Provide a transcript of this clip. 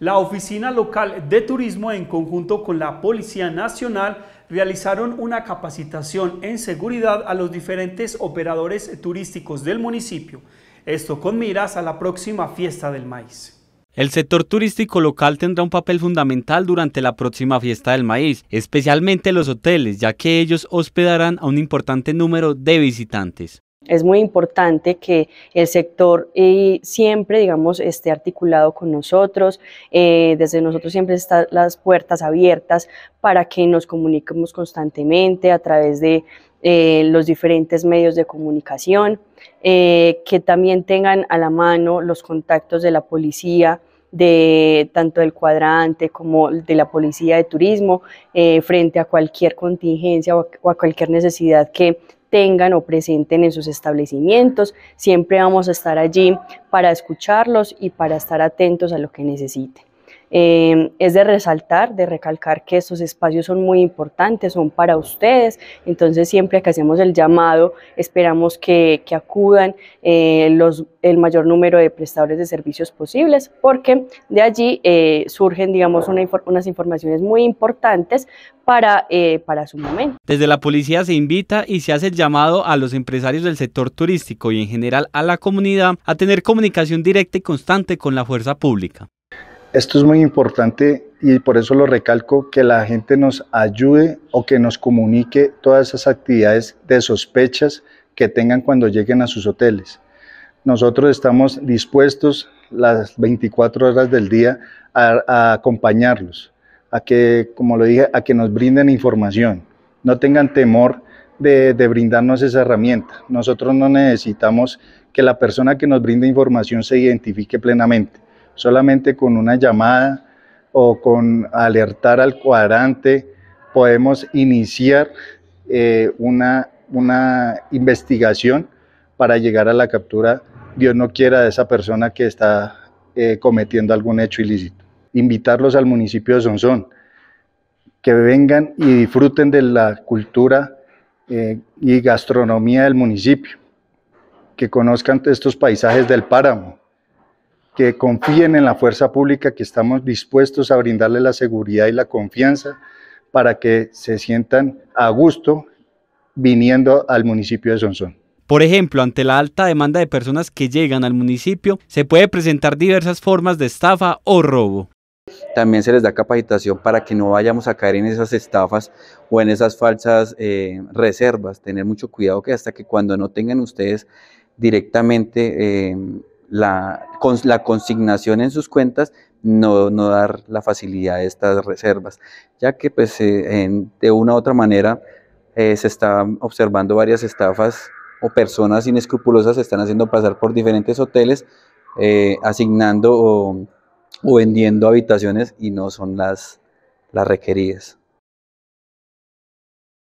La Oficina Local de Turismo en conjunto con la Policía Nacional realizaron una capacitación en seguridad a los diferentes operadores turísticos del municipio, esto con miras a la próxima fiesta del maíz. El sector turístico local tendrá un papel fundamental durante la próxima fiesta del maíz, especialmente los hoteles, ya que ellos hospedarán a un importante número de visitantes. Es muy importante que el sector eh, siempre, digamos, esté articulado con nosotros. Eh, desde nosotros siempre están las puertas abiertas para que nos comuniquemos constantemente a través de eh, los diferentes medios de comunicación, que también tengan a la mano los contactos de la policía, de tanto del cuadrante como de la policía de turismo frente a cualquier contingencia o a, cualquier necesidad que tengan o presenten en sus establecimientos. Siempre vamos a estar allí para escucharlos y para estar atentos a lo que necesiten. Em, es de resaltar, de recalcar que estos espacios son muy importantes, son para ustedes, entonces siempre que hacemos el llamado esperamos que, acudan eh, los, el mayor número de prestadores de servicios posibles porque de allí eh, surgen, digamos, unas informaciones muy importantes para, eh, para su momento. Desde la policía se invita y se hace el llamado a los empresarios del sector turístico y en general a la comunidad a tener comunicación directa y constante con la fuerza pública. Esto es muy importante y por eso lo recalco, que la gente nos ayude o que nos comunique todas esas actividades de sospechas que tengan cuando lleguen a sus hoteles. Nosotros estamos dispuestos las 24 horas del día a, acompañarlos, a que, como lo dije, a que nos brinden información. No tengan temor de, de brindarnos esa herramienta. Nosotros no necesitamos que la persona que nos brinde información se identifique plenamente Solamente con una llamada o con alertar al cuadrante podemos iniciar eh, una, una investigación para llegar a la captura, Dios no quiera, de esa persona que está eh, cometiendo algún hecho ilícito. Invitarlos al municipio de Sonsón, que vengan y disfruten de la cultura eh, y gastronomía del municipio, que conozcan estos paisajes del páramo, que confíen en la fuerza pública, que estamos dispuestos a brindarle la seguridad y la confianza para que se sientan a gusto viniendo al municipio de Sonsón. Por ejemplo, ante la alta demanda de personas que llegan al municipio, se puede presentar diversas formas de estafa o robo. También se les da capacitación para que no vayamos a caer en esas estafas o en esas falsas eh, reservas. Tener mucho cuidado que hasta que cuando no tengan ustedes directamente eh, la, consignación en sus cuentas, no, dar la facilidad a estas reservas, ya que pues, eh, de una u otra manera eh, se están observando varias estafas o personas inescrupulosas se están haciendo pasar por diferentes hoteles, eh, asignando o, vendiendo habitaciones y no son las requeridas.